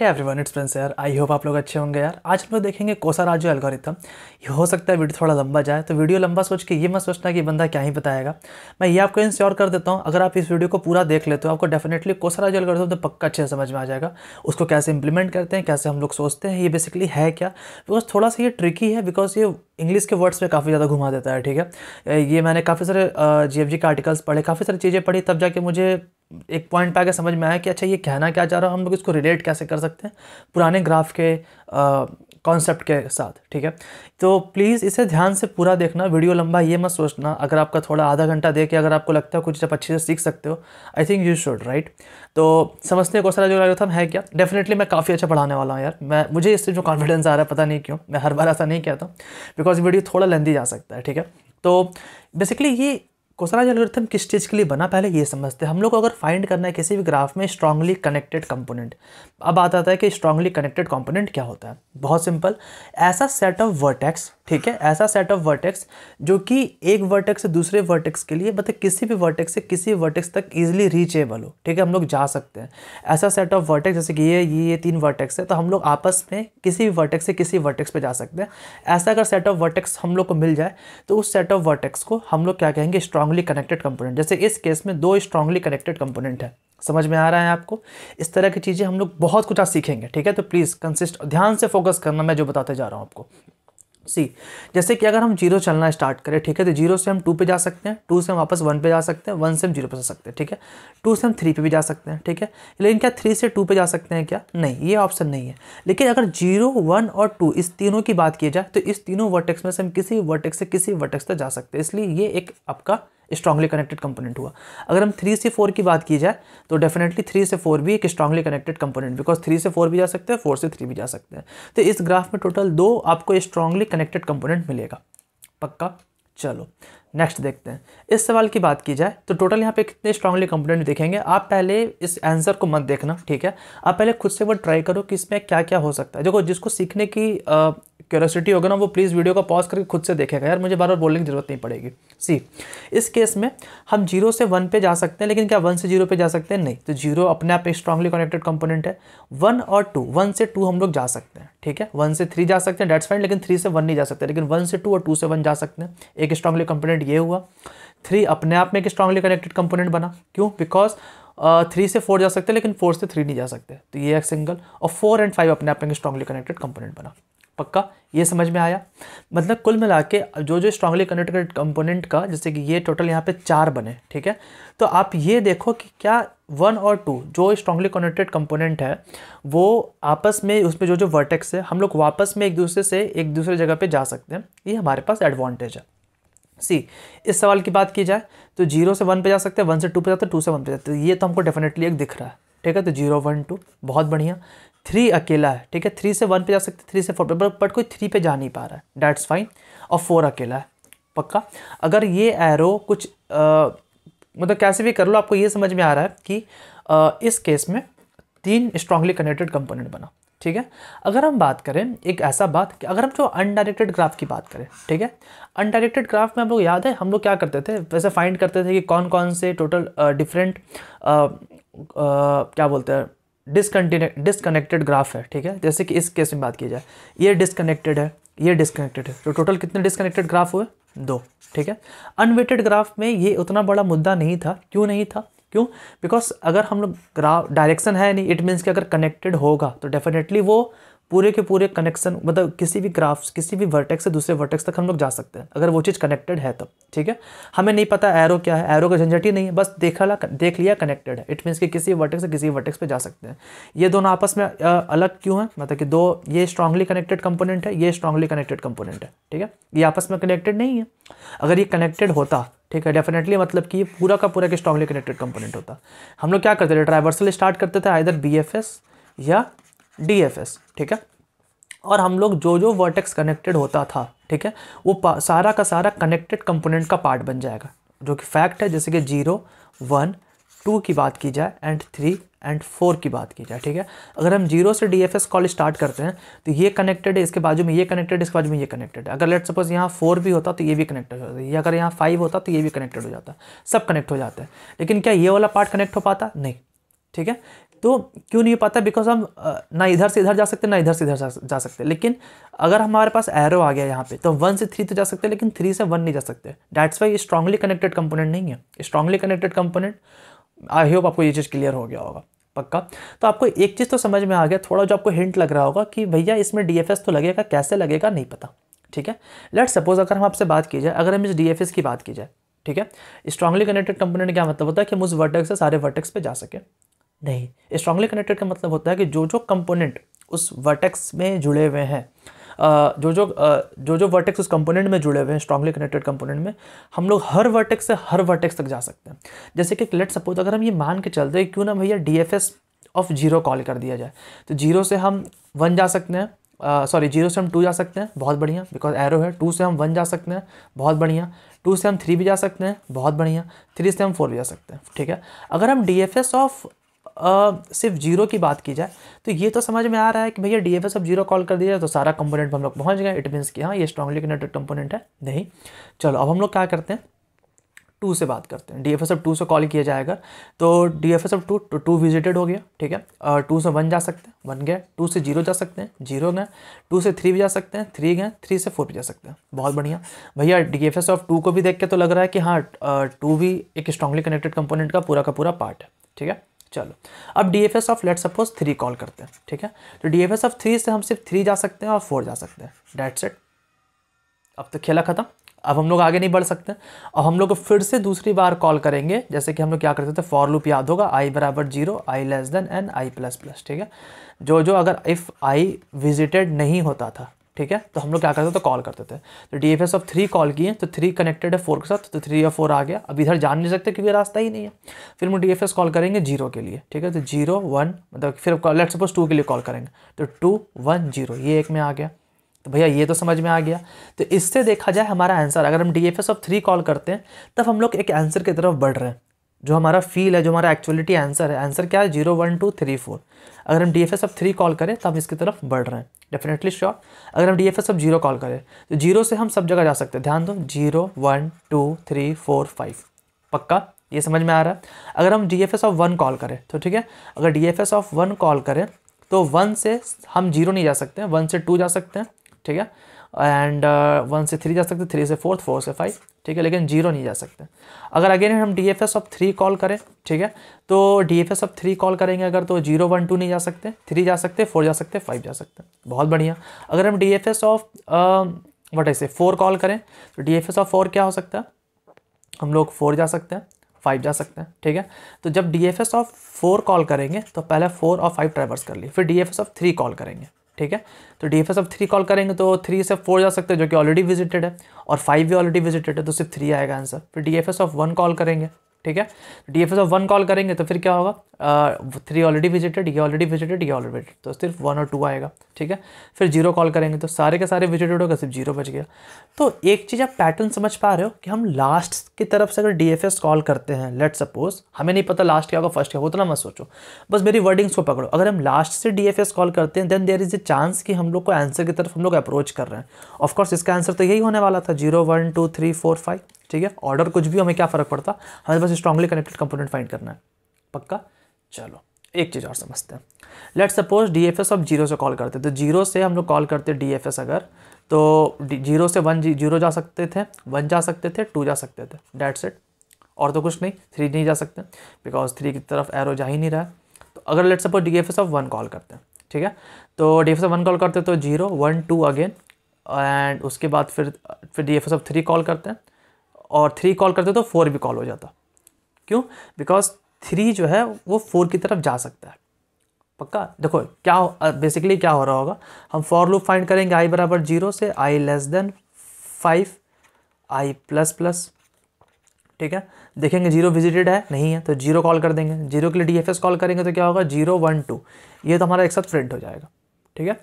है everyone it's friends यार I hope आप लोग अच्छे होंगे यार आज हम लोग देखेंगे कोसा राजू एल्गोरिथम ये हो सकता है वीडियो थोड़ा लंबा जाए तो वीडियो लंबा सोच के ये मत सोचना कि बंदा क्या ही बताएगा मैं ये आपको इंश्योर कर देता हूँ अगर आप इस वीडियो को पूरा देख लेते हो आपको डेफिनेटली कोसा राजू एल्गोरिथम तो पक्का अच्छे समझ में आ जाएगा उसको कैसे इंप्लीमेंट करते हैं कैसे हम लोग सोचते हैं ये बेसिकली है क्या बिकॉज थोड़ा सा ये ट्रिकी है बिकॉज ये इंग्लिश के वर्ड्स पे काफ़ी ज़्यादा घुमा देता है ठीक है ये मैंने काफ़ी सारे जी के आर्टिकल्स पढ़े काफ़ी सारी चीज़ें पढ़ी तब जाके मुझे एक पॉइंट पे आके समझ में आया कि अच्छा ये कहना क्या चाह रहा हूँ हम लोग इसको रिलेट कैसे कर सकते हैं पुराने ग्राफ के कॉन्सेप्ट के साथ ठीक है तो प्लीज़ इसे ध्यान से पूरा देखना वीडियो लंबा ये मत सोचना अगर आपका थोड़ा आधा घंटा देखे के अगर आपको लगता है कुछ आप अच्छे से सीख सकते हो I think you should write तो समझते हैं कौशल जो था है क्या डेफिनेटली मैं काफ़ी अच्छा पढ़ाने वाला हूँ यार मैं मुझे इससे जो कॉन्फिडेंस आ रहा है पता नहीं क्यों मैं हर बार ऐसा नहीं कहता बिकॉज वीडियो थोड़ा लेंदी जा सकता है ठीक है तो बेसिकली ये कोसराज एल्गोरिथम किस चीज़ के लिए बना पहले ये समझते हैं हम लोग को अगर फाइंड करना है किसी भी ग्राफ में स्ट्रांगली कनेक्टेड कंपोनेंट अब आता है कि स्ट्रांगली कनेक्टेड कंपोनेंट क्या होता है बहुत सिंपल ऐसा सेट ऑफ वर्टेक्स ठीक है ऐसा सेट ऑफ वर्टेक्स जो कि एक वर्टेक्स से दूसरे वर्टेक्स के लिए मतलब किसी भी वर्टेक्स से किसी वर्टेक्स तक ईजिली रीचेबल हो ठीक है हम लोग जा सकते हैं ऐसा सेट ऑफ वर्टेक्स जैसे कि ये ये ये तीन वर्टेक्स है तो हम लोग आपस में किसी भी वर्टेक्स से किसी वर्टेक्स पर जा सकते हैं ऐसा अगर सेट ऑफ वर्टेक्स हम लोग को मिल जाए तो उस सेट ऑफ वर्टेक्स को हम लोग क्या कहेंगे स्ट्रॉन्ग स्ट्रांगली कनेक्टेड कंपोनेंट जैसे इस केस में दो स्ट्रांगली कनेक्टेड कंपोनेंट है समझ में आ रहा है आपको इस तरह की चीज़ें हम लोग बहुत कुछ आज सीखेंगे ठीक है तो प्लीज़ कंसिस्ट ध्यान से फोकस करना मैं जो बताते जा रहा हूँ आपको सी जैसे कि अगर हम जीरो चलना स्टार्ट करें ठीक है तो जीरो से हम टू पे जा सकते हैं टू से हम वापस वन पे जा सकते हैं वन से हम जीरो पे जा सकते हैं ठीक है टू से हम थ्री पे भी जा सकते हैं ठीक है लेकिन क्या थ्री से टू पे जा सकते हैं क्या नहीं ये ऑप्शन नहीं है लेकिन अगर जीरो वन और टू इस तीनों की बात की जाए तो इस तीनों वर्टेक्स में से हम किसी वर्टेक्स से किसी वर्टेक्स तक जा सकते हैं इसलिए ये एक आपका स्ट्रांगली कनेक्टेड कंपोनेंट हुआ अगर हम थ्री से फोर की बात की जाए तो डेफिनेटली थ्री से फोर भी एक strongly connected component because three से फोर भी जा सकते हैं फोर से थ्री भी जा सकते हैं तो इस ग्राफ में टोटल दो आपको स्ट्रांगली कनेक्टेड कंपोनेंट मिलेगा पक्का चलो नेक्स्ट देखते हैं इस सवाल की बात की जाए तो टोटल यहाँ पे कितने स्ट्रांगली कंपोनेंट देखेंगे आप पहले इस आंसर को मत देखना ठीक है आप पहले खुद से वो ट्राई करो कि इसमें क्या क्या हो सकता है देखो जिसको सीखने की क्यूरोसिटी होगा ना वो प्लीज़ वीडियो को पॉज करके खुद से देखेगा यार मुझे बार बार बोलने की जरूरत नहीं पड़ेगी सी इस केस में हम जीरो से वन पे जा सकते हैं लेकिन क्या वन से जीरो पे जा सकते हैं नहीं तो जीरो अपने आप एक स्ट्रांगली कनेक्टेड कंपोनेंट है वन और टू वन से टू हम लोग जा सकते हैं ठीक है वन से थ्री जा सकते हैं डेट्स फाइन लेकिन थ्री से वन नहीं जा सकते लेकिन वन से टू और टू से वन जा सकते हैं एक स्ट्रांगली कंपोनेंट ये हुआ थ्री अपने आप में एक स्ट्रांगली कनेक्टेड कंपोनेंट बना क्यों बिकॉज थ्री uh, से फोर जा सकते हैं लेकिन फोर से थ्री नहीं जा सकते तो ये एक सिंगल और फोर एंड फाइव अपने आप में स्ट्रांगली कनेक्टेड कंपोनेंट बना पक्का ये समझ में आया मतलब कुल मिला के जो जो स्ट्रांगली कनेक्टेड कंपोनेंट का जैसे कि ये टोटल यहाँ पे चार बने ठीक है तो आप ये देखो कि क्या वन और टू जो स्ट्रांगली कनेक्टेड कंपोनेंट है वो आपस में उसमें जो जो वर्टेक्स है हम लोग वापस में एक दूसरे से एक दूसरे जगह पे जा सकते हैं ये हमारे पास एडवांटेज है सी इस सवाल की बात की जाए तो जीरो से वन पे जा सकते हैं वन से टू पे जाते हैं टू से वन पे जाते हैं तो ये तो हमको डेफिनेटली एक दिख रहा है ठीक है तो जीरो वन टू बहुत बढ़िया थ्री अकेला है ठीक है थ्री से वन पे जा सकते थ्री से फोर पे बट कोई थ्री पे जा नहीं पा रहा है डैट्स फाइन और फोर अकेला है पक्का अगर ये एरो कुछ आ, मतलब कैसे भी कर लो आपको ये समझ में आ रहा है कि आ, इस केस में तीन स्ट्रांगली कनेक्टेड कंपोनेंट बना ठीक है अगर हम बात करें एक ऐसा बात कि अगर हम जो अनडायरेक्टेड ग्राफ की बात करें ठीक है अनडायरेक्टेड ग्राफ में हम लोग याद है हम लोग क्या करते थे वैसे फाइंड करते थे कि कौन कौन से टोटल डिफरेंट क्या बोलते हैं डिसकन्टिन्यू डिसकनेक्टेड ग्राफ है ठीक है जैसे कि इस केस में बात की जाए ये डिसकनेक्टेड है ये डिसकनेक्टेड है तो टोटल कितने डिसकनेक्टेड ग्राफ हुए दो ठीक है अनवेटेड ग्राफ में ये उतना बड़ा मुद्दा नहीं था क्यों नहीं था क्यों बिकॉज अगर हम लोग ग्राफ डायरेक्शन है नहीं इट मीन्स कि अगर कनेक्टेड होगा तो डेफिनेटली वो पूरे के पूरे कनेक्शन मतलब किसी भी ग्राफ किसी भी वर्टेक्स से दूसरे वर्टेक्स तक हम लोग जा सकते हैं अगर वो चीज़ कनेक्टेड है तो ठीक है हमें नहीं पता एरो क्या है एरो का झंझट ही नहीं है बस देखा ला, देख लिया कनेक्टेड है इट मीन्स कि किसी वर्टेक्स से किसी वर्टेक्स पर जा सकते हैं ये दोनों आपस में अलग क्यों है मतलब कि दो ये स्ट्रांगली कनेक्टेड कंपोनेंट है ये स्ट्रांगली कनेक्टेड कंपोनेंट है ठीक है ये आपस में कनेक्टेड नहीं है अगर ये कनेक्टेड होता ठीक है डेफिनेटली मतलब कि पूरा का पूरा एक स्ट्रांगली कनेक्टेड कंपोनेंट होता हम लोग क्या करते थे ट्राइवर्सल स्टार्ट करते थे आइधर बी या डी ठीक है और हम लोग जो जो वर्टेक्स कनेक्टेड होता था ठीक है वो सारा का सारा कनेक्टेड कंपोनेंट का पार्ट बन जाएगा जो कि फैक्ट है जैसे कि जीरो वन टू की बात की जाए एंड थ्री एंड फोर की बात की जाए ठीक है अगर हम जीरो से डी कॉल स्टार्ट करते हैं तो ये कनेक्टेड है इसके बाजू में ये कनेक्टेड इसके बाजू में ये कनेक्टेड है अगर लेट सपोज यहाँ फोर भी होता तो ये भी कनेक्टेड हो जाता है अगर यहाँ फाइव होता तो ये भी कनेक्टेड हो जाता है सब कनेक्ट हो जाता है लेकिन क्या ये वाला पार्ट कनेक्ट हो पाता नहीं ठीक है तो क्यों नहीं पाता बिकॉज हम ना इधर से इधर जा सकते ना इधर से इधर जा सकते लेकिन अगर हमारे पास एरो आ गया यहाँ पे तो वन से थ्री तो जा सकते लेकिन थ्री से वन नहीं जा सकते that's why strongly connected component नहीं है strongly connected component I hope आपको ये चीज़ क्लियर हो गया होगा पक्का तो आपको एक चीज़ तो समझ में आ गया थोड़ा जो आपको हिंट लग रहा होगा कि भैया इसमें डी तो लगेगा कैसे लगेगा नहीं पता ठीक है लेट सपोज अगर हम आपसे बात की जाए अगर हम इस डी की बात की जाए ठीक है स्ट्रांगली कनेक्टेड कंपोनेंट क्या मतलब होता है कि हम उस वर्टेक्स से सारे वर्टेक्स पे जा सके नहीं स्ट्रांगली कनेक्टेड का मतलब होता है कि जो जो कंपोनेंट उस वर्टेक्स में जुड़े हुए हैं जो जो जो जो वर्टेक्स उस कंपोनेंट में जुड़े हुए हैं स्ट्रांगली कनेक्टेड कंपोनेंट में हम लोग हर वर्टेक्स से हर वर्टेक्स तक जा सकते हैं जैसे कि लेट सपोज अगर हम ये मान के चलते हैं क्यों ना भैया D F S of zero call कर दिया जाए तो जीरो से हम वन जा सकते हैं सॉरी जीरो से हम टू जा सकते हैं बहुत बढ़िया बिकॉज एरो है टू से हम वन जा सकते हैं बहुत बढ़िया टू से हम थ्री भी जा सकते हैं बहुत बढ़िया थ्री से हम फोर भी जा सकते हैं ठीक है अगर हम डी एफ एस ऑफ सिर्फ जीरो की बात की जाए तो ये तो समझ में आ रहा है कि भैया डी एफ एस अब जीरो कॉल कर दिया तो सारा कंपोनेंट हम लोग पहुँच गए इट मीन्स कि हाँ ये स्ट्रांगली कनेक्टेड कंपोनेंट है नहीं चलो अब हम लोग क्या करते हैं टू से बात करते हैं D F S F two से कॉल किया जाएगा तो D F S F two तो टू विजिटेड हो गया ठीक है टू से वन जा सकते हैं वन गए टू से जीरो जा सकते हैं जीरो गए टू से थ्री भी जा सकते हैं थ्री गए थ्री से फोर भी जा सकते हैं बहुत बढ़िया भैया D F S of two को भी देख के तो लग रहा है कि हाँ टू भी एक स्ट्रांगली कनेक्टेड कंपोनेंट का पूरा का पूरा पार्ट है ठीक है चलो अब D F S of let suppose three call करते हैं ठीक है तो D F S of three से हम सिर्फ थ्री जा सकते हैं और फोर जा सकते हैं डेट सेट अब तो खेला ख़त्म अब हम लोग आगे नहीं बढ़ सकते अब हम लोग फिर से दूसरी बार कॉल करेंगे जैसे कि हम लोग क्या करते थे फॉर लूप याद होगा आई बराबर zero I less than N I plus plus ठीक है जो जो अगर इफ़ आई विजिटेड नहीं होता था ठीक है तो हम लोग क्या करते थे तो कॉल करते थे तो D F S of three call किए तो थ्री कनेक्टेड है फोर के साथ तो थ्री या फोर आ गया अब इधर जान नहीं सकते क्योंकि रास्ता ही नहीं है फिर हम डी एफ एस कॉल करेंगे जीरो के लिए ठीक है तो जीरो वन मतलब फिर लेट सपोज टू के लिए कॉल करेंगे तो टू वन जीरो ये एक में आ गया तो भैया ये तो समझ में आ गया तो इससे देखा जाए हमारा आंसर अगर हम D F S of three call करते हैं तब हम लोग एक आंसर की तरफ बढ़ रहे हैं जो हमारा फील है जो हमारा एक्चुअलिटी आंसर है आंसर क्या है zero one two three four अगर हम D F S of three call करें तो हम इसकी तरफ बढ़ रहे हैं डेफिनेटली श्योर अगर हम D F S of zero call करें तो जीरो से हम सब जगह जा सकते हैं ध्यान दो zero one two three four five पक्का ये समझ में आ रहा है अगर हम D F S of one call करें तो ठीक है अगर D F S of one call करें तो वन से हम जीरो नहीं जा सकते वन से टू जा सकते हैं ठीक है एंड वन uh, से थ्री जा सकते थ्री से फोर्थ फोर से फाइव ठीक है लेकिन जीरो नहीं जा सकते अगर अगेन हम D F S of three call करें ठीक है तो D F S of three call करेंगे अगर तो जीरो वन टू नहीं जा सकते थ्री जा सकते फोर जा सकते फाइव जा सकते बहुत बढ़िया अगर हम D F S of what ऐसे फोर कॉल करें तो D F S of four क्या हो सकता है हम लोग फोर जा सकते हैं फाइव जा सकते हैं ठीक है तो जब D F S of four call करेंगे तो पहले फोर और फाइव ट्राइवर्स कर लिए फिर D F S of three call करेंगे ठीक है तो D F S of three call करेंगे तो थ्री से फोर जा सकते हैं जो कि ऑलरेडी विजिटेड है और फाइव भी ऑलरेडी विजिटेड है तो सिर्फ थ्री आएगा आंसर फिर D F S of one call करेंगे ठीक है D F S of one call करेंगे तो फिर क्या होगा थ्री ऑलरेडी विजिटेड ये ऑलरेडी विजिटेड ये ऑलरेडी विजिटेड तो सिर्फ वन और टू आएगा ठीक है फिर जीरो कॉल करेंगे तो सारे के सारे विजिटेड होगा सिर्फ जीरो बच गया तो एक चीज़ आप पैटर्न समझ पा रहे हो कि हम लास्ट की तरफ से अगर डी एफ एस कॉल करते हैं लेट सपोज हमें नहीं पता लास्ट क्या होगा फर्स्ट क्या होगा उतना मत सोचो बस मेरी वर्डिंग्स को पकड़ो अगर हम लास्ट से डी एफ एस कॉल करते हैं then there is a chance कि हम लोग को आंसर की तरफ हम लोग अप्रोच कर रहे हैं ऑफकोर्स इसका आंसर तो यही होने वाला था zero one two three four five ठीक है ऑर्डर कुछ भी हमें क्या फ़र्क पड़ता हमें बस स्ट्रांगली कनेक्टेड कंपोनेंट फाइंड करना है पक्का चलो एक चीज़ और समझते हैं let suppose D F S आप जीरो से कॉल करते तो जीरो से हम लोग कॉल करते डी एफ एस अगर तो जीरो से वन जी जीरो जा सकते थे वन जा सकते थे टू जा सकते थे डैट सेट और तो कुछ नहीं थ्री नहीं जा सकते बिकॉज थ्री की तरफ एरो जा ही नहीं रहा है तो अगर let suppose D F S of one call करते हैं ठीक है तो D F S one call करते तो zero one two again and उसके बाद फिर फिर D F S of three call करते हैं और थ्री कॉल करते तो फोर भी कॉल हो जाता क्यों बिकॉज थ्री जो है वो फोर की तरफ जा सकता है पक्का देखो क्या बेसिकली क्या हो रहा होगा हम फॉर लूप फाइंड करेंगे आई बराबर जीरो से I less than five I plus plus ठीक है देखेंगे जीरो विजिटेड है नहीं है तो जीरो कॉल कर देंगे जीरो के लिए डी कॉल करेंगे तो क्या होगा जीरो वन टू ये तो हमारा एक साथ प्रिंट हो जाएगा ठीक है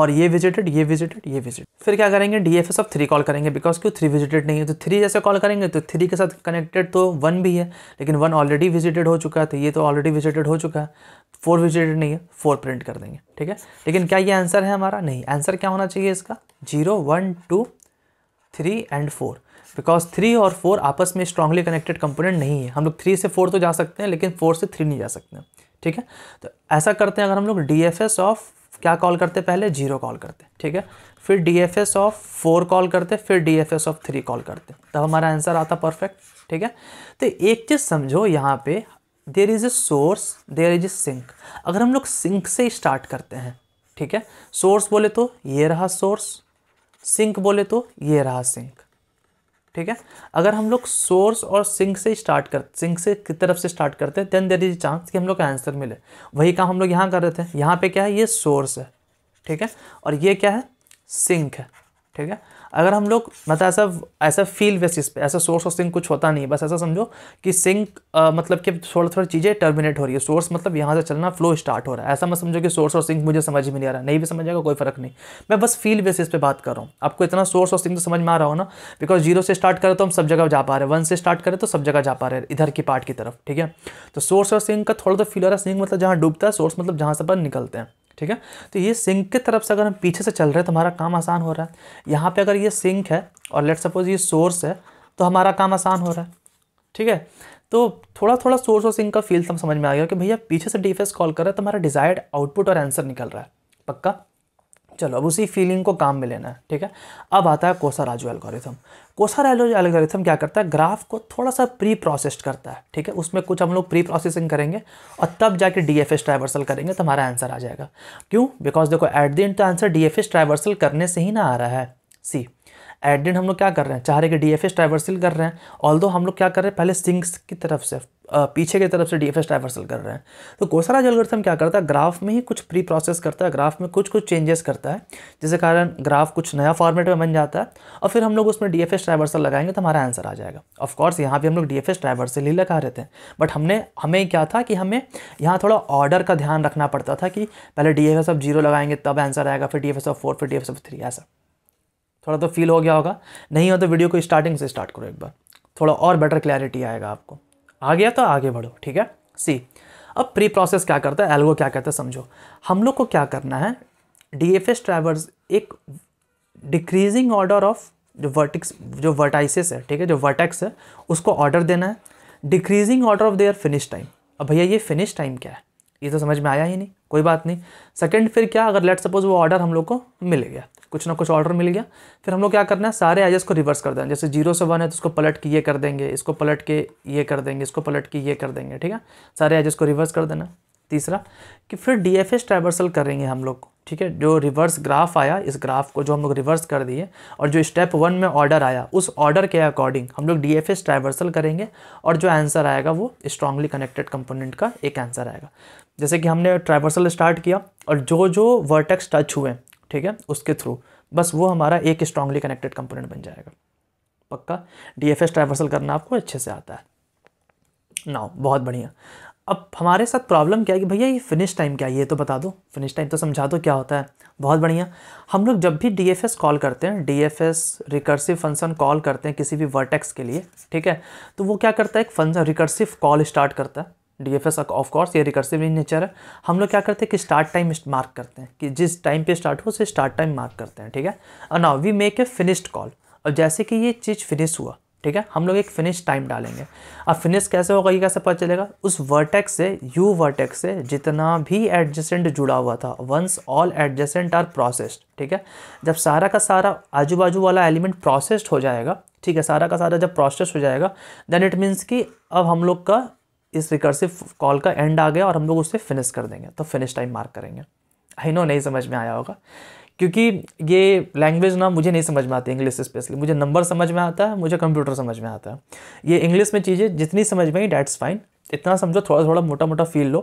और ये विजिटेड ये विजिटेड ये विजिट फिर क्या करेंगे D F S of three call करेंगे बिकॉज क्यों थ्री विजिटेड नहीं है तो थ्री जैसे कॉल करेंगे तो थ्री के साथ कनेक्टेड तो वन भी है लेकिन वन ऑलरेडी विजिटेड हो चुका है तो ये तो ऑलरेडी विजिटेड हो चुका है फोर विजिटेड नहीं है फोर प्रिंट कर देंगे ठीक है लेकिन क्या ये आंसर है हमारा नहीं आंसर क्या होना चाहिए इसका zero one two three and four because three और फोर आपस में स्ट्रांगली कनेक्टेड कंपोनेंट नहीं है हम लोग थ्री से फोर तो जा सकते हैं लेकिन फोर से थ्री नहीं जा सकते ठीक है तो ऐसा करते हैं अगर हम लोग डी एफ एस ऑफ क्या कॉल करते पहले जीरो कॉल करते ठीक है फिर D F S of four call करते फिर D F S of three call करते तब हमारा आंसर आता परफेक्ट ठीक है तो एक चीज़ समझो यहाँ पे there is a source there is a sink अगर हम लोग सिंक से स्टार्ट करते हैं ठीक है सोर्स बोले तो ये रहा सोर्स सिंक बोले तो ये रहा सिंक ठीक है अगर हम लोग सोर्स और सिंक से स्टार्ट कर सिंक से की तरफ से स्टार्ट करते हैं देन देर इज चांस कि हम लोग का आंसर मिले वही काम हम लोग यहाँ कर रहे थे यहाँ पे क्या है ये सोर्स है ठीक है और ये क्या है सिंक है ठीक है अगर हम लोग मतलब ऐसा ऐसा फील बेसिस पे ऐसा सोर्स और सिंक कुछ होता नहीं बस ऐसा समझो कि सिंक मतलब कि थोड़ा थोड़ा चीज़ें टर्मिनेट हो रही है सोर्स मतलब यहाँ से चलना फ्लो स्टार्ट हो रहा है ऐसा मत समझो कि सोर्स और सिंक मुझे समझ में नहीं आ रहा नहीं भी समझ आएगा कोई फर्क नहीं मैं बस फील बेसिस पे बात कर रहा हूँ आपको इतना सोर्स और सिंक तो समझ में आ रहा हो ना बिकॉज जीरो से स्टार्ट करें तो हम सब जगह जा पा रहे हैं वन से स्टार्ट करें तो सब जगह जा पा रहे हैं इधर की पार्ट की तरफ ठीक है तो सोर्स और सिंक का थोड़ा तो फील हो रहा है सिंक मतलब जहाँ डूबता है सोर्स मतलब जहाँ से पर निकलते हैं ठीक है तो ये सिंक की तरफ से अगर हम पीछे से चल रहे हैं तो हमारा काम आसान हो रहा है यहाँ पे अगर ये सिंक है और लेट सपोज ये सोर्स है तो हमारा काम आसान हो रहा है ठीक है तो थोड़ा थोड़ा सोर्स और सिंक का फील तो हम समझ में आ गया कि भैया पीछे से डी कॉल कर रहा है तो हमारा डिजायर्ड आउटपुट और आंसर निकल रहा है पक्का चलो अब उसी फीलिंग को काम में लेना है ठीक है अब आता है कोसा राजू एल्गोरिथम कोसा राजू एल्गोरिथम क्या करता है ग्राफ को थोड़ा सा प्री प्रोसेस्ड करता है ठीक है उसमें कुछ हम लोग प्री प्रोसेसिंग करेंगे और तब जाके डी एफ एस करेंगे तो हमारा आंसर आ जाएगा क्यों बिकॉज देखो एट द एंड तो answer D F S traversal करने से ही ना आ रहा है सी एट दिन हम लोग क्या कर रहे हैं चाह रहे कि डी एफ एस कर रहे हैं ऑल हम लोग क्या कर रहे हैं पहले सिंक्स की तरफ से पीछे की तरफ से डी एफ ट्राइवर्सल कर रहे हैं तो कोसाराज जलगर्थम क्या करता है ग्राफ में ही कुछ प्री प्रोसेस करता है ग्राफ में कुछ कुछ चेंजेस करता है जिसके कारण ग्राफ कुछ नया फॉर्मेट में बन जाता है और फिर हम लोग उसमें डी एफ ट्राइवर्सल लगाएंगे तो हमारा आंसर आ जाएगा ऑफकोर्स यहाँ भी हम लोग डी एफ ट्राइवर्सल ही लगा रहे थे बट हमने हमें क्या था कि हमें यहाँ थोड़ा ऑर्डर का ध्यान रखना पड़ता था कि पहले डी एफ ऑफ जीरो लगाएंगे तब आंसर आएगा फिर डी एफ ऑफ फोर फिर डी एफ थ्री ऐसा थोड़ा तो फील हो गया होगा नहीं हो तो वीडियो को स्टार्टिंग से स्टार्ट करो एक बार थोड़ा और बेटर क्लैरिटी आएगा आपको आ गया तो आगे बढ़ो ठीक है सी अब प्री प्रोसेस क्या करता है एल्गो क्या कहता है समझो हम लोग को क्या करना है डी एफ एस ट्रैवर्स एक डिक्रीजिंग ऑर्डर ऑफ जो वर्टिक्स जो वर्टाइसिस है ठीक है जो वर्टेक्स है उसको ऑर्डर देना है decreasing order of their finish time अब भैया ये फिनिश टाइम क्या है ये तो समझ में आया ही नहीं कोई बात नहीं सेकंड फिर क्या अगर लेट सपोज वो ऑर्डर हम लोग को मिल गया कुछ ना कुछ ऑर्डर मिल गया फिर हम लोग क्या करना है सारे एजेस को रिवर्स कर देना जैसे जीरो से वन है तो उसको पलट के ये कर देंगे इसको पलट के ये कर देंगे इसको पलट के ये कर देंगे ठीक है सारे एजेस को रिवर्स कर देना तीसरा कि फिर डी एफ एस ट्राइवर्सल करेंगे हम लोग ठीक है जो रिवर्स ग्राफ आया इस ग्राफ को जो हम लोग रिवर्स कर दिए और जो स्टेप वन में ऑर्डर आया उस ऑर्डर के अकॉर्डिंग हम लोग डी एफ एस ट्राइवर्सल करेंगे और जो आंसर आएगा वो स्ट्रांगली कनेक्टेड कंपोनेंट का एक आंसर आएगा जैसे कि हमने ट्राइवर्सल स्टार्ट किया और जो जो वर्टेक्स टच हुए ठीक है उसके थ्रू बस वो हमारा एक स्ट्रांगली कनेक्टेड कंपोनेंट बन जाएगा पक्का डी एफ ट्राइवर्सल करना आपको अच्छे से आता है नाउ बहुत बढ़िया अब हमारे साथ प्रॉब्लम क्या है कि भैया ये फिनिश टाइम क्या है ये तो बता दो फिनिश टाइम तो समझा दो क्या होता है बहुत बढ़िया हम लोग जब भी डी कॉल करते हैं डी रिकर्सिव फंक्शन कॉल करते हैं किसी भी वर्टेक्स के लिए ठीक है तो वो क्या करता है एक फंक्शन रिकर्सिव कॉल स्टार्ट करता है डी एफ एस ऑफकोर्स ये रिकर्सिव इन नेचर है हम लोग क्या करते हैं कि स्टार्ट टाइम मार्क करते हैं कि जिस टाइम पे स्टार्ट हो उसे स्टार्ट टाइम मार्क करते हैं ठीक है और now we make a finished call और जैसे कि ये चीज़ फिनिश हुआ ठीक है हम लोग एक फिनिश टाइम डालेंगे अब फिनिश कैसे होगा ये कैसे पता चलेगा उस वर्टेक्स से यू वर्टेक्स से जितना भी एडजेसेंट जुड़ा हुआ था once all adjacent are processed ठीक है जब सारा का सारा आजू बाजू वाला एलिमेंट प्रोसेस्ड हो जाएगा ठीक है सारा का सारा जब प्रोसेस हो जाएगा देन इट मीन्स कि अब हम लोग का इस रिकर्सिव कॉल का एंड आ गया और हम लोग उससे फिनिश कर देंगे तो फिनिश टाइम मार्क करेंगे आई नो नहीं समझ में आया होगा क्योंकि ये लैंग्वेज ना मुझे नहीं समझ में आती इंग्लिश स्पेशली मुझे नंबर समझ में आता है मुझे कंप्यूटर समझ में आता है ये इंग्लिश में चीज़ें जितनी समझ में आई डैट्स फाइन इतना समझो थोड़ा थोड़ा मोटा मोटा फील लो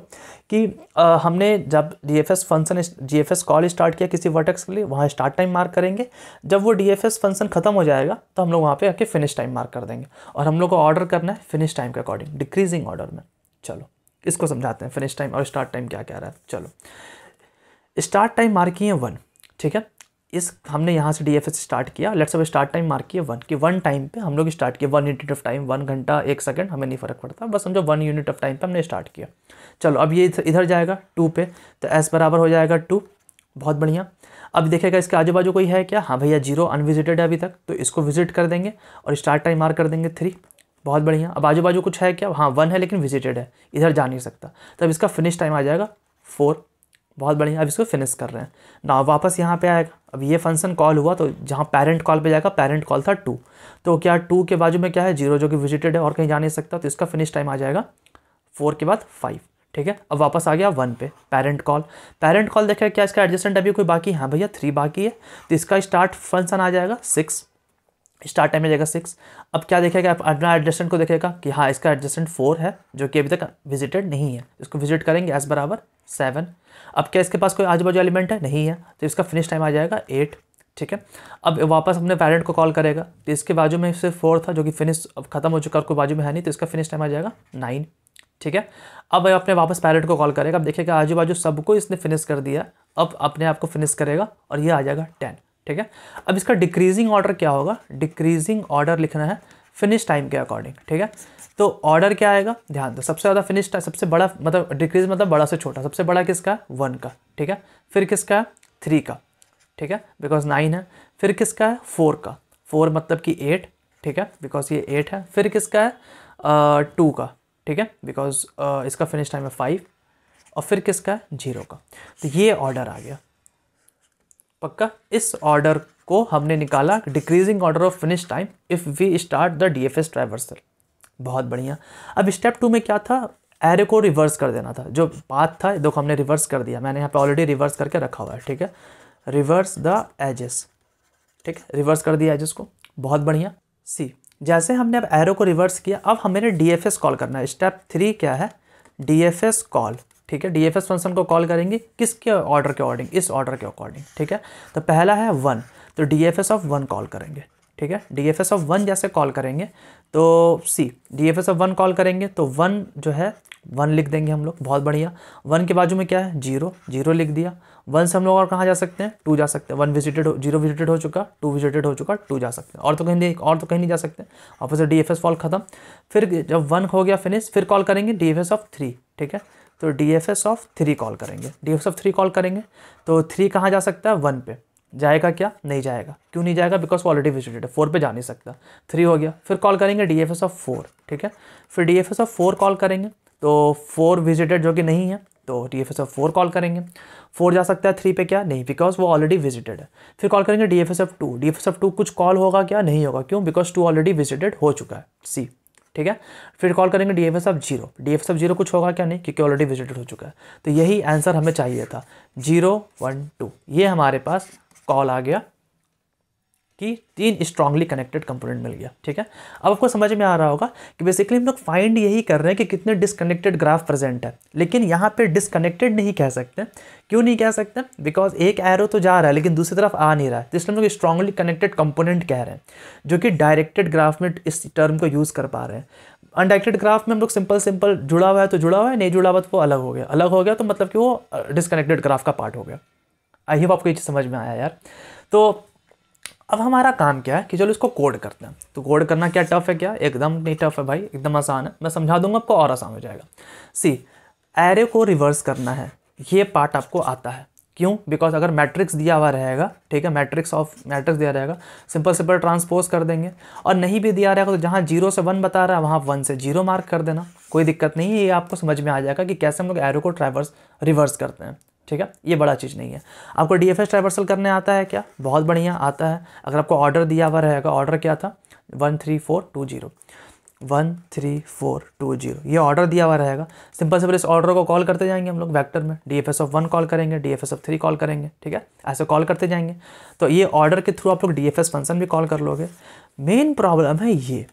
कि आ, हमने जब D F S function D F S call start किया किसी वर्टेक्स के लिए वहाँ स्टार्ट टाइम मार्क करेंगे जब वो डी एफ एस फंक्शन खत्म हो जाएगा तो हम लोग वहाँ पे आके फिनिश टाइम मार्क कर देंगे और हम लोग को ऑर्डर करना है फिनिश टाइम के अकॉर्डिंग डिक्रीजिंग ऑर्डर में चलो इसको समझाते हैं फिनिश टाइम और स्टार्ट टाइम क्या कह रहा है चलो स्टार्ट टाइम मार्क किए वन ठीक है इस हमने यहाँ से डी एफ एस स्टार्ट किया लेट्स अब स्टार्ट टाइम मार्क किया वन कि वन टाइम पे हम लोग स्टार्ट किया one unit of time one घंटा एक सेकंड हमें नहीं फ़र्क पड़ता बस समझो वन यूनिट ऑफ टाइम पे हमने स्टार्ट किया चलो अब ये इधर जाएगा टू पे तो एस बराबर हो जाएगा टू बहुत बढ़िया अब देखेगा इसके आजू बाजू कोई है क्या हाँ भैया जीरो अनविजिटेड है अभी तक तो इसको विजिट कर देंगे और स्टार्ट टाइम मार्क कर देंगे थ्री बहुत बढ़िया अब आजू बाजू कुछ है क्या हाँ वन है लेकिन विजिटेड है इधर जा नहीं सकता तब इसका फिनिश टाइम आ जाएगा फोर बहुत बढ़िया अब इसको फिनिश कर रहे हैं ना वापस यहाँ पे आएगा अब ये फंक्शन कॉल हुआ तो जहाँ पेरेंट कॉल पे जाएगा पेरेंट कॉल था टू तो क्या टू के बाजू में क्या है जीरो जो कि विजिटेड है और कहीं जा नहीं सकता तो इसका फिनिश टाइम आ जाएगा फोर के बाद फाइव ठीक है अब वापस आ गया वन पे पेरेंट कॉल पेरेंट कॉल देखा क्या इसका एडजस्टेंट अभी कोई बाकी हाँ भैया थ्री बाकी है तो इसका स्टार्ट फंक्शन आ जाएगा सिक्स स्टार्ट टाइम जाएगा सिक्स अब क्या देखेगा आप अपना एडजस्टेंट को देखेगा कि हाँ इसका एडजस्टेंट फोर है जो कि अभी तक विजिटेड नहीं है इसको विजिट करेंगे एज बराबर सेवन अब क्या इसके पास कोई आजू बाजू एलिमेंट है नहीं है तो इसका फिनिश टाइम आ जाएगा एट ठीक है अब वापस अपने पेरेंट को कॉल करेगा तो इसके बाजू में सिर्फ फोर था जो कि फिनिश अब खत्म हो चुका और कोई बाजू में है नहीं तो इसका फिनिश टाइम आ जाएगा नाइन ठीक है अब अपने वापस पेरेंट को कॉल करेगा अब देखिएगा आजू बाजू सबको इसने फिनिश कर दिया अब अपने आप को फिनिश करेगा और ये आ जाएगा टेन ठीक है अब इसका डिक्रीजिंग ऑर्डर क्या होगा डिक्रीजिंग ऑर्डर लिखना है फिनिश टाइम के अकॉर्डिंग ठीक है तो ऑर्डर क्या आएगा ध्यान दो सबसे ज़्यादा फिनिश सबसे बड़ा मतलब डिक्रीज मतलब बड़ा से छोटा सबसे बड़ा किसका वन का ठीक है फिर किसका है थ्री का ठीक है बिकॉज मतलब नाइन है फिर किसका है फोर का फोर मतलब कि एट ठीक है बिकॉज ये एट है फिर किसका है टू uh, का ठीक है बिकॉज uh, इसका फिनिश टाइम है फाइव और फिर किसका है जीरो का तो ये ऑर्डर आ गया पक्का इस ऑर्डर को हमने निकाला decreasing order of finish time if we start the D F S traversal बहुत बढ़िया अब स्टेप टू में क्या था एरे को रिवर्स कर देना था जो बात था देखो हमने रिवर्स कर दिया मैंने यहाँ पे ऑलरेडी रिवर्स करके रखा हुआ है ठीक है रिवर्स द एजेस ठीक है रिवर्स कर दिया एजेस को बहुत बढ़िया सी जैसे हमने अब एरो को रिवर्स किया अब हमें डी एफ एस कॉल करना है स्टेप थ्री क्या है डी एफ एस कॉल ठीक है डी एफ एस फंक्शन को कॉल करेंगे किसके ऑर्डर के अकॉर्डिंग इस ऑर्डर के अकॉर्डिंग ठीक है तो पहला है वन तो D F S of one call करेंगे ठीक है D F S of one जैसे कॉल करेंगे तो see D F S of one call करेंगे तो वन जो है वन लिख देंगे हम लोग बहुत बढ़िया वन के बाजू में क्या है जीरो जीरो लिख दिया वन से हम लोग और कहाँ जा सकते हैं टू जा सकते हैं वन विजिटेड हो जीरो विजिटेड हो चुका टू विजिटेड हो चुका टू जा सकते हैं और तो कहीं नहीं और तो कहीं नहीं जा सकते और फिर डी एफ एस फॉल खत्म फिर जब वन हो गया फिनिश फिर कॉल करेंगे D F S of three ठीक है तो D F S of three call करेंगे D F S of three call करेंगे तो थ्री कहाँ जा सकता है वन पे जाएगा क्या नहीं जाएगा क्यों नहीं जाएगा बिकॉज वो ऑलरेडी विजिटेड है फोर पे जा नहीं सकता थ्री हो गया फिर कॉल करेंगे D F S of four ठीक है फिर D F S of four call करेंगे तो फोर विजिटेड जो कि नहीं है तो D F S of four call करेंगे फोर जा सकता है थ्री पे क्या नहीं बिकॉज वो ऑलरेडी विजिटेड है फिर कॉल करेंगे D F S of two D F S of two कुछ कॉल होगा क्या नहीं होगा क्यों बिकॉज टू ऑलरेडी विजिटेड हो चुका है सी ठीक है फिर कॉल करेंगे D F S of zero D F S of zero कुछ होगा क्या नहीं क्योंकि ऑलरेडी विजिटेड हो चुका है तो यही आंसर हमें चाहिए था जीरो वन टू ये हमारे पास कॉल आ गया कि तीन स्ट्रांगली कनेक्टेड कंपोनेंट मिल गया ठीक है अब आपको समझ में आ रहा होगा कि बेसिकली हम लोग फाइंड यही कर रहे हैं कि कितने डिसकनेक्टेड ग्राफ प्रेजेंट है लेकिन यहाँ पे डिसकनेक्टेड नहीं कह सकते क्यों नहीं कह सकते बिकॉज एक एरो तो जा रहा है लेकिन दूसरी तरफ आ नहीं रहा है तो इसलिए हम लोग स्ट्रांगली कनेक्टेड कंपोनेंट कह रहे हैं जो कि डायरेक्टेड ग्राफ में इस टर्म को यूज़ कर पा रहे हैं अनडायरेक्टेड ग्राफ में हम लोग सिंपल सिंपल जुड़ा हुआ है तो जुड़ा हुआ है नहीं जुड़ा हुआ तो वो अलग हो गया अलग हो गया तो मतलब कि वो डिसकनेक्टेड ग्राफ का पार्ट हो गया आई होप आपको ये समझ में आया यार तो अब हमारा काम क्या है कि चलो इसको कोड करते हैं तो कोड करना क्या टफ है क्या एकदम नहीं टफ है भाई एकदम आसान है मैं समझा दूंगा आपको और आसान हो जाएगा सी एरे को रिवर्स करना है ये पार्ट आपको आता है क्यों बिकॉज अगर मैट्रिक्स दिया हुआ रहेगा ठीक है मैट्रिक्स ऑफ मैट्रिक्स दिया रहेगा सिंपल सिंपल ट्रांसपोज कर देंगे और नहीं भी दिया रहेगा तो जहाँ जीरो से वन बता रहा है वहाँ वन से जीरो मार्क कर देना कोई दिक्कत नहीं है ये आपको समझ में आ जाएगा कि कैसे हम लोग एरो को ट्राइवर्स रिवर्स करते हैं ठीक है ये बड़ा चीज़ नहीं है आपको डी एफ एस करने आता है क्या बहुत बढ़िया आता है अगर आपको ऑर्डर दिया हुआ रहेगा ऑर्डर क्या था one three four two zero one three four two zero ये ऑर्डर दिया हुआ रहेगा सिंपल सिंपल इस ऑर्डर को कॉल करते जाएंगे हम लोग वैक्टर में D F S of one call करेंगे D F S of three call करेंगे ठीक है ऐसे कॉल करते जाएंगे तो ये ऑर्डर के थ्रू आप लोग डी एफ एस फंक्शन भी कॉल कर लोगे मेन प्रॉब्लम है ये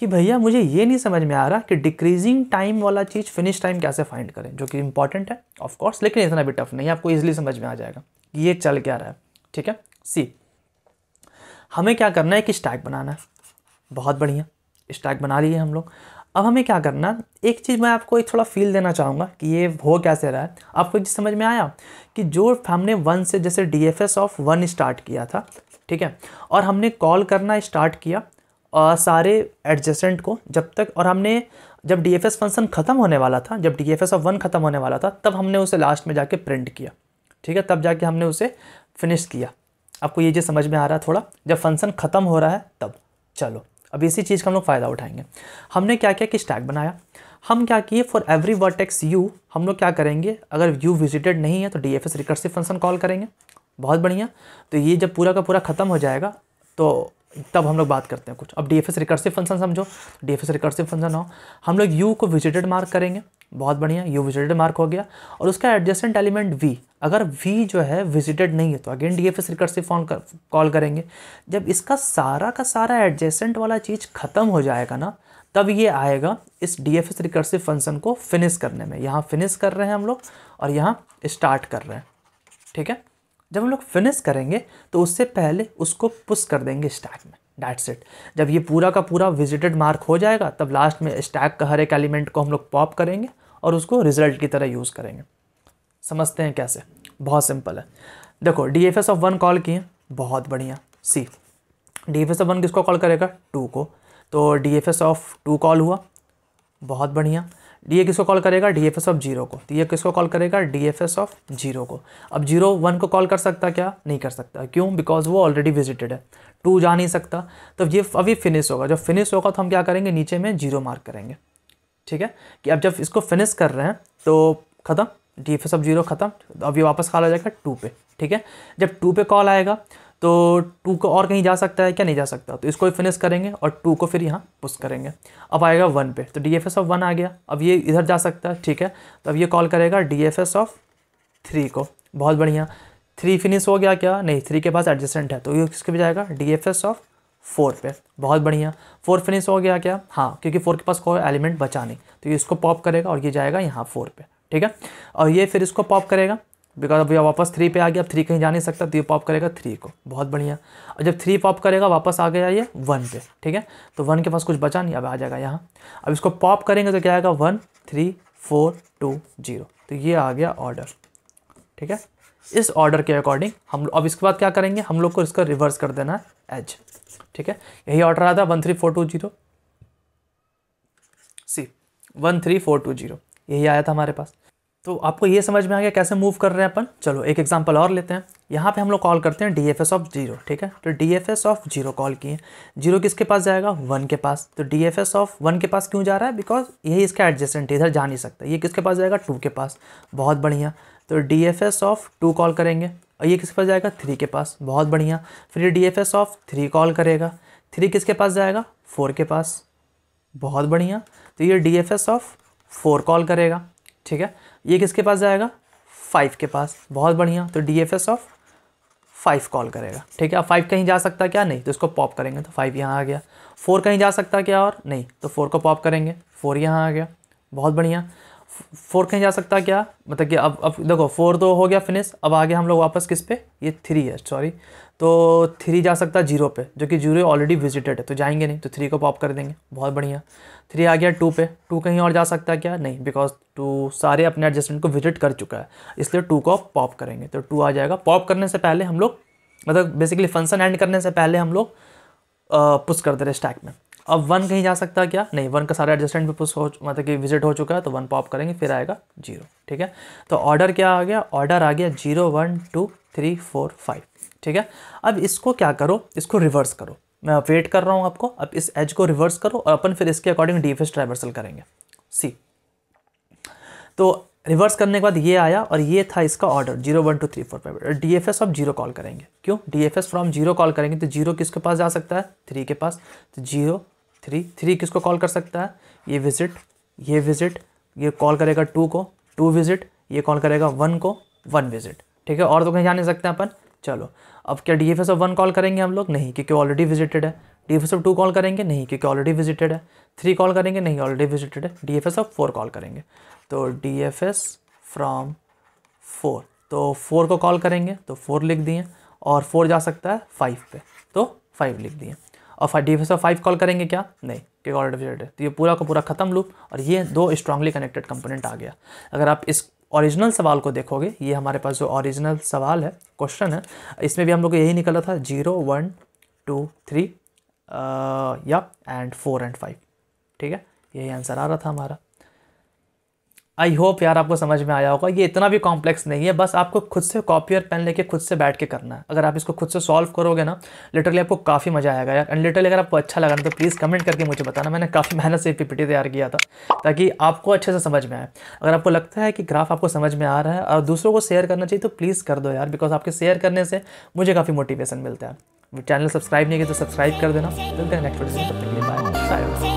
कि भैया मुझे ये नहीं समझ में आ रहा कि डिक्रीजिंग टाइम वाला चीज़ फिनिश टाइम कैसे फाइंड करें जो कि इंपॉर्टेंट है ऑफ कोर्स लेकिन इतना भी टफ नहीं है आपको इजिली समझ में आ जाएगा कि ये चल क्या रहा है ठीक है सी हमें क्या करना है कि स्टैक बनाना है बहुत बढ़िया स्टैक बना लिए हम लोग अब हमें क्या करना एक चीज़ मैं आपको एक थोड़ा फील देना चाहूँगा कि ये हो कैसे रहा है आपको एक समझ में आया कि जो हमने वन से जैसे D F S of one start किया था ठीक है और हमने कॉल करना स्टार्ट किया आ, सारे एडजस्टेंट को जब तक और हमने जब डी फंक्शन ख़त्म होने वाला था जब डी ऑफ वन ख़त्म होने वाला था तब हमने उसे लास्ट में जाके प्रिंट किया ठीक है तब जाके हमने उसे फिनिश किया आपको ये चीज़ समझ में आ रहा है थोड़ा जब फंक्शन ख़त्म हो रहा है तब चलो अब इसी चीज़ का हम लोग फ़ायदा उठाएंगे हमने क्या किया कि स्टैक बनाया हम क्या किए फॉर एवरी वर्टेक्स यू हम लोग क्या करेंगे अगर यू विजिटेड नहीं है तो D F S recursive function call करेंगे बहुत बढ़िया तो ये जब पूरा का पूरा ख़त्म हो जाएगा तो तब हम लोग बात करते हैं कुछ अब D F S recursive function समझो D F S recursive function हो हम लोग यू को विजिटेड मार्क करेंगे बहुत बढ़िया यू विजिटेड मार्क हो गया और उसका एडजस्टेंट एलिमेंट वी अगर वी जो है विजिटेड नहीं है तो again D F S recursive form कर कॉल करेंगे जब इसका सारा का सारा एडजस्टेंट वाला चीज़ ख़त्म हो जाएगा ना तब ये आएगा इस D F S recursive function को फिनिश करने में यहाँ फिनिश कर रहे हैं हम लोग और यहाँ स्टार्ट कर रहे हैं ठीक है जब हम लोग फिनिश करेंगे तो उससे पहले उसको पुश कर देंगे स्टैक में डैट्स इट जब ये पूरा का पूरा विजिटेड मार्क हो जाएगा तब लास्ट में स्टैक का हर एक एलिमेंट को हम लोग पॉप करेंगे और उसको रिजल्ट की तरह यूज़ करेंगे समझते हैं कैसे बहुत सिंपल है देखो D F S of one call किए बहुत बढ़िया see D F S of one किसको कॉल करेगा टू को तो D F S of two call हुआ बहुत बढ़िया डी ए किसको कॉल करेगा D F S of zero को तो ये किसको कॉल करेगा D F S of zero को अब जीरो वन को कॉल कर सकता क्या नहीं कर सकता क्यों बिकॉज वो ऑलरेडी विजिटेड है टू जा नहीं सकता तो ये अभी फिनिश होगा जब फिनिश होगा तो हम क्या करेंगे नीचे में जीरो मार्क करेंगे ठीक है कि अब जब इसको फिनिश कर रहे हैं तो ख़त्म D F S of zero ख़त्म अब ये वापस कॉल आ जाएगा टू पे ठीक है जब टू पे कॉल आएगा तो टू को और कहीं जा सकता है क्या नहीं जा सकता तो इसको फिनिश करेंगे और टू को फिर यहाँ पुश करेंगे अब आएगा वन पे तो D F S of one आ गया अब ये इधर जा सकता है ठीक है तो अब ये कॉल करेगा D F S of three को बहुत बढ़िया थ्री फिनिश हो गया क्या नहीं थ्री के पास एडजस्टेंट है तो ये किसके भी जाएगा D F S of four पे बहुत बढ़िया फोर फिनिश हो गया क्या हाँ क्योंकि फोर के पास कोई एलिमेंट बचा नहीं तो ये इसको पॉप करेगा और ये जाएगा यहाँ फोर पे ठीक है और ये फिर इसको पॉप करेगा बिकॉज अब वापस थ्री पे आ गया अब थ्री कहीं जा नहीं सकता तो ये पॉप करेगा थ्री को बहुत बढ़िया और जब थ्री पॉप करेगा वापस आ गया ये वन पे ठीक है तो वन के पास कुछ बचा नहीं अब आ जाएगा यहाँ अब इसको पॉप करेंगे तो क्या आएगा one three four two zero तो ये आ गया ऑर्डर ठीक है इस ऑर्डर के अकॉर्डिंग हम अब इसके बाद क्या करेंगे हम लोग को इसका रिवर्स कर देना है एज ठीक है यही ऑर्डर आया था one three four two zero see one three four two zero यही आया था हमारे पास तो आपको ये समझ में आ गया कैसे मूव कर रहे हैं अपन चलो एक एग्जाम्पल और लेते हैं यहाँ पे हम लोग कॉल करते हैं D F S of zero ठीक है तो D F S of zero call किए जीरो किसके पास जाएगा वन के पास तो D F S of one के पास क्यों जा रहा है बिकॉज यही इसका एडजस्टेंट इधर जा नहीं सकता ये किसके पास जाएगा टू के पास बहुत बढ़िया तो D F S of two call करेंगे और ये किसके पास जाएगा थ्री के पास बहुत बढ़िया फिर ये D F S of three call करेगा थ्री किसके पास जाएगा फोर के पास बहुत बढ़िया तो ये D F S of four call करेगा ठीक है ये किसके पास जाएगा फाइव के पास बहुत बढ़िया तो D F S of five call करेगा ठीक है अब फाइव कहीं जा सकता क्या नहीं तो इसको पॉप करेंगे तो फाइव यहाँ आ गया फोर कहीं जा सकता क्या और नहीं तो फोर को पॉप करेंगे फोर यहाँ आ गया बहुत बढ़िया फोर कहीं जा सकता क्या मतलब कि अब अब देखो फोर तो हो गया फिनिश अब आगे हम लोग वापस किस पे ये थ्री है सॉरी तो थ्री जा सकता है जीरो पे जो कि जीरो ऑलरेडी विजिटेड है तो जाएंगे नहीं तो थ्री को पॉप कर देंगे बहुत बढ़िया थ्री आ गया टू पे टू कहीं और जा सकता है क्या नहीं बिकॉज टू सारे अपने एडजस्टमेंट को विजिट कर चुका है इसलिए टू को पॉप करेंगे तो टू आ जाएगा पॉप करने से पहले हम लोग मतलब बेसिकली फंक्शन एंड करने से पहले हम लोग पुश कर दे रहे स्टैक में अब वन कहीं जा सकता है क्या नहीं वन का सारा एडजस्टमेंट भी पुश हो मतलब कि विजिट हो चुका है तो वन पॉप करेंगे फिर आएगा जीरो ठीक है तो ऑर्डर क्या आ गया ऑर्डर आ गया zero one two three four five ठीक है अब इसको क्या करो इसको रिवर्स करो मैं वेट कर रहा हूँ आपको अब इस एज को रिवर्स करो और अपन फिर इसके अकॉर्डिंग डीफेस ट्राइवर्सल करेंगे सी तो रिवर्स करने के बाद ये आया और ये था इसका order zero one two three four five D F S अब जीरो कॉल करेंगे क्यों D F S from zero call करेंगे तो जीरो किसके पास जा सकता है थ्री के पास तो जीरो थ्री थ्री किसको कॉल कर सकता है ये विजिट ये विजिट ये कॉल करेगा टू को टू विजिट ये कॉल करेगा वन को वन विजिट ठीक है और तो कहीं जा नहीं सकते अपन चलो अब क्या D F S of one call करेंगे हम लोग नहीं क्योंकि ऑलरेडी विजिटेड है D F S of two call करेंगे नहीं क्योंकि ऑलरेडी विजिटेड है थ्री कॉल करेंगे नहीं ऑलरेडी विजिटेड है D F S of four call करेंगे तो D F S from four तो फोर को कॉल करेंगे तो फोर लिख दिए और फोर जा सकता है फाइव पे तो फाइव लिख दिए और five D F S of five call करेंगे क्या नहीं क्योंकि ऑर्डर डिफिशियट है तो ये पूरा का पूरा खत्म लूप और ये दो स्ट्रांगली कनेक्टेड कंपोनेंट आ गया अगर आप इस ओरिजिनल सवाल को देखोगे ये हमारे पास जो ओरिजिनल सवाल है क्वेश्चन है इसमें भी हम लोग को यही निकला था जीरो वन टू थ्री या एंड फोर एंड फाइव ठीक है यही आंसर आ रहा था हमारा आई होप यार आपको समझ में आया होगा ये इतना भी कॉम्प्लेक्स नहीं है बस आपको खुद से कॉपी और पेन लेके खुद से बैठ के करना है अगर आप इसको खुद से सॉल्व करोगे ना लिटरली आपको काफ़ी मज़ा आएगा यार एंड लिटरली अगर आपको अच्छा लगा ना तो प्लीज़ कमेंट करके मुझे बताना मैंने काफ़ी मेहनत से पी तैयार किया था ताकि आपको अच्छे से समझ में आए अगर आपको लगता है कि ग्राफ आपको समझ में आ रहा है और दूसरों को शेयर करना चाहिए तो प्लीज़ कर दो यार बिकॉज आपके शेयर करने से मुझे काफ़ी मोटिवेशन मिलता है चैनल सब्सक्राइब नहीं किया तो सब्सक्राइब कर देना मिलते हैं नेक्स्ट वीडियो बाय